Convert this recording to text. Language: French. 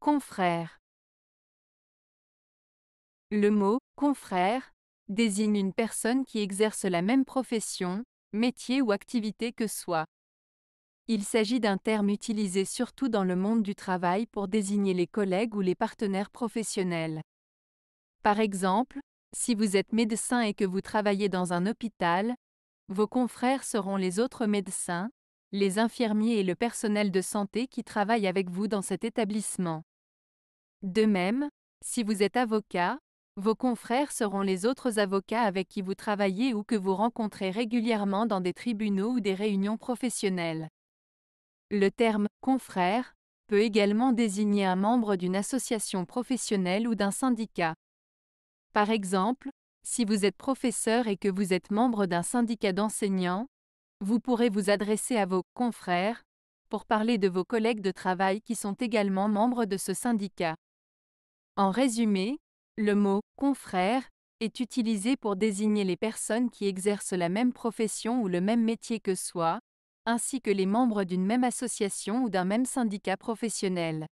Confrère. Le mot confrère désigne une personne qui exerce la même profession, métier ou activité que soi. Il s'agit d'un terme utilisé surtout dans le monde du travail pour désigner les collègues ou les partenaires professionnels. Par exemple, si vous êtes médecin et que vous travaillez dans un hôpital, vos confrères seront les autres médecins, les infirmiers et le personnel de santé qui travaillent avec vous dans cet établissement. De même, si vous êtes avocat, vos confrères seront les autres avocats avec qui vous travaillez ou que vous rencontrez régulièrement dans des tribunaux ou des réunions professionnelles. Le terme confrère peut également désigner un membre d'une association professionnelle ou d'un syndicat. Par exemple, si vous êtes professeur et que vous êtes membre d'un syndicat d'enseignants, vous pourrez vous adresser à vos confrères pour parler de vos collègues de travail qui sont également membres de ce syndicat. En résumé, le mot confrère est utilisé pour désigner les personnes qui exercent la même profession ou le même métier que soi, ainsi que les membres d'une même association ou d'un même syndicat professionnel.